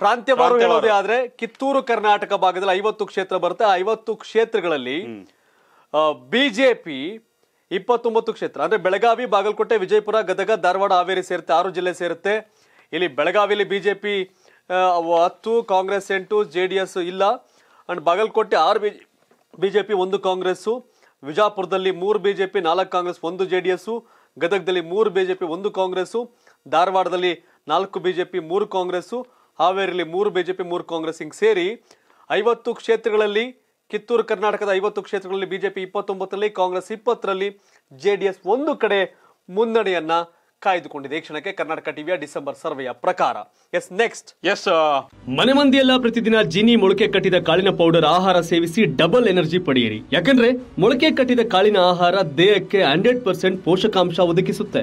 ಪ್ರಾಂತ್ಯವಾರು ಹೇಳೋದೇ ಆದ್ರೆ ಕಿತ್ತೂರು ಕರ್ನಾಟಕ ಭಾಗದಲ್ಲಿ ಐವತ್ತು ಕ್ಷೇತ್ರ ಬರುತ್ತೆ ಐವತ್ತು ಕ್ಷೇತ್ರಗಳಲ್ಲಿ ಬಿಜೆಪಿ ಇಪ್ಪತ್ತೊಂಬತ್ತು ಕ್ಷೇತ್ರ ಅಂದ್ರೆ ಬೆಳಗಾವಿ ಬಾಗಲಕೋಟೆ ವಿಜಯಪುರ ಗದಗ ಧಾರವಾಡ ಹಾವೇರಿ ಸೇರುತ್ತೆ ಆರು ಜಿಲ್ಲೆ ಸೇರುತ್ತೆ ಇಲ್ಲಿ ಬೆಳಗಾವಿಯಲ್ಲಿ ಬಿಜೆಪಿ ಹತ್ತು ಕಾಂಗ್ರೆಸ್ ಎಂಟು ಜೆ ಡಿ ಎಸ್ ಇಲ್ಲ ಅಂಡ್ ಬಾಗಲಕೋಟೆ ಆರು ಬಿ ಬಿಜೆಪಿ ಒಂದು ಕಾಂಗ್ರೆಸ್ಸು ವಿಜಾಪುರದಲ್ಲಿ ಮೂರು ಬಿಜೆಪಿ ನಾಲ್ಕು ಕಾಂಗ್ರೆಸ್ ಒಂದು ಜೆ ಡಿ ಎಸ್ಸು ಗದಗದಲ್ಲಿ ಮೂರು ಬಿಜೆಪಿ ಒಂದು ಕಾಂಗ್ರೆಸ್ಸು ಧಾರವಾಡದಲ್ಲಿ ನಾಲ್ಕು ಬಿಜೆಪಿ ಮೂರು ಕಾಂಗ್ರೆಸ್ಸು ಹಾವೇರಿಲಿ ಮೂರು ಬಿಜೆಪಿ ಮೂರು ಕಾಂಗ್ರೆಸ್ ಹಿಂಗೆ ಸೇರಿ ಐವತ್ತು ಕ್ಷೇತ್ರಗಳಲ್ಲಿ ಕಿತ್ತೂರು ಕರ್ನಾಟಕದ ಐವತ್ತು ಕ್ಷೇತ್ರಗಳಲ್ಲಿ ಬಿಜೆಪಿ ಇಪ್ಪತ್ತೊಂಬತ್ತರಲ್ಲಿ ಕಾಂಗ್ರೆಸ್ ಇಪ್ಪತ್ತರಲ್ಲಿ ಜೆ ಡಿ ಎಸ್ ಒಂದು ಕಡೆ ಮುನ್ನಡೆಯನ್ನ ಕಾಯ್ದುಕೊಂಡಿದೆ ಈ ಕ್ಷಣಕ್ಕೆ ಕರ್ನಾಟಕ ಟಿವಿಯ ಡಿಸೆಂಬರ್ ಸರ್ವೆಯ ಪ್ರಕಾರ ಎಸ್ ನೆಕ್ಸ್ಟ್ ಎಸ್ ಮನೆ ಮಂದಿಯೆಲ್ಲ ಪ್ರತಿದಿನ ಜಿನಿ ಮೊಳಕೆ ಕಟ್ಟಿದ ಕಾಳಿನ ಪೌಡರ್ ಆಹಾರ ಸೇವಿಸಿ ಡಬಲ್ ಎನರ್ಜಿ ಪಡೆಯಿರಿ ಯಾಕಂದ್ರೆ ಮೊಳಕೆ ಕಟ್ಟಿದ ಕಾಳಿನ ಆಹಾರ ದೇಹಕ್ಕೆ ಹಂಡ್ರೆಡ್ ಪರ್ಸೆಂಟ್ ಪೋಷಕಾಂಶ ಒದಗಿಸುತ್ತೆ